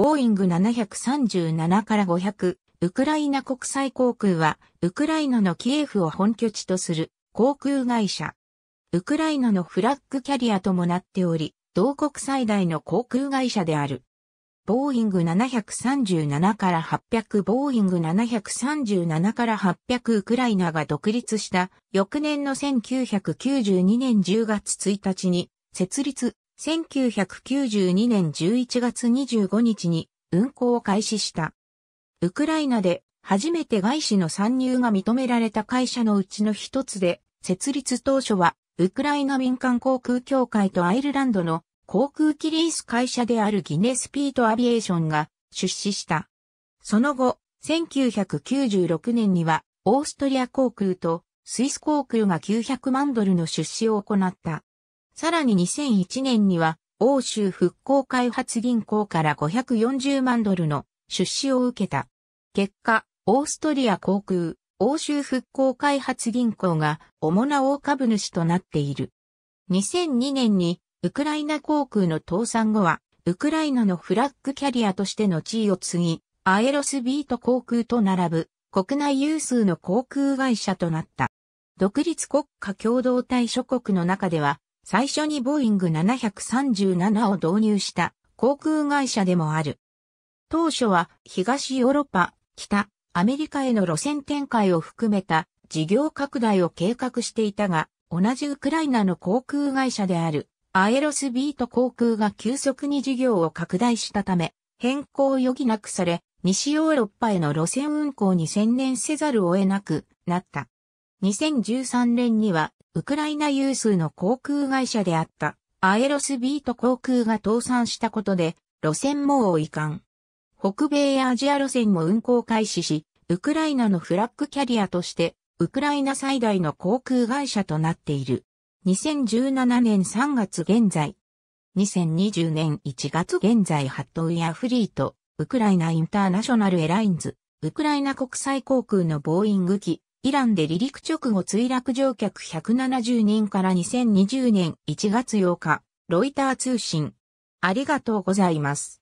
ボーイング737から500、ウクライナ国際航空は、ウクライナのキエフを本拠地とする航空会社。ウクライナのフラッグキャリアともなっており、同国最大の航空会社である。ボーイング737から800ボーイング737から800ウクライナが独立した翌年の1992年10月1日に設立1992年11月25日に運行を開始した。ウクライナで初めて外資の参入が認められた会社のうちの一つで、設立当初は、ウクライナ民間航空協会とアイルランドの航空機リース会社であるギネスピートアビエーションが出資した。その後、1996年には、オーストリア航空とスイス航空が900万ドルの出資を行った。さらに2001年には、欧州復興開発銀行から540万ドルの出資を受けた。結果、オーストリア航空、欧州復興開発銀行が主な大株主となっている。2002年にウクライナ航空の倒産後は、ウクライナのフラッグキャリアとしての地位を継ぎ、アエロスビート航空と並ぶ国内有数の航空会社となった。独立国家共同体諸国の中では最初にボーイング737を導入した航空会社でもある。当初は東ヨーロッパ、北、アメリカへの路線展開を含めた事業拡大を計画していたが、同じウクライナの航空会社であるアエロスビート航空が急速に事業を拡大したため、変更を余儀なくされ、西ヨーロッパへの路線運行に専念せざるを得なくなった。2013年にはウクライナ有数の航空会社であったアエロスビート航空が倒産したことで路線網を移管。北米やアジア路線も運航開始し、ウクライナのフラッグキャリアとしてウクライナ最大の航空会社となっている。2017年3月現在。2020年1月現在ハットウィアフリート、ウクライナインターナショナルエラインズ、ウクライナ国際航空のボーイング機、イランで離陸直後墜落乗客170人から2020年1月8日、ロイター通信。ありがとうございます。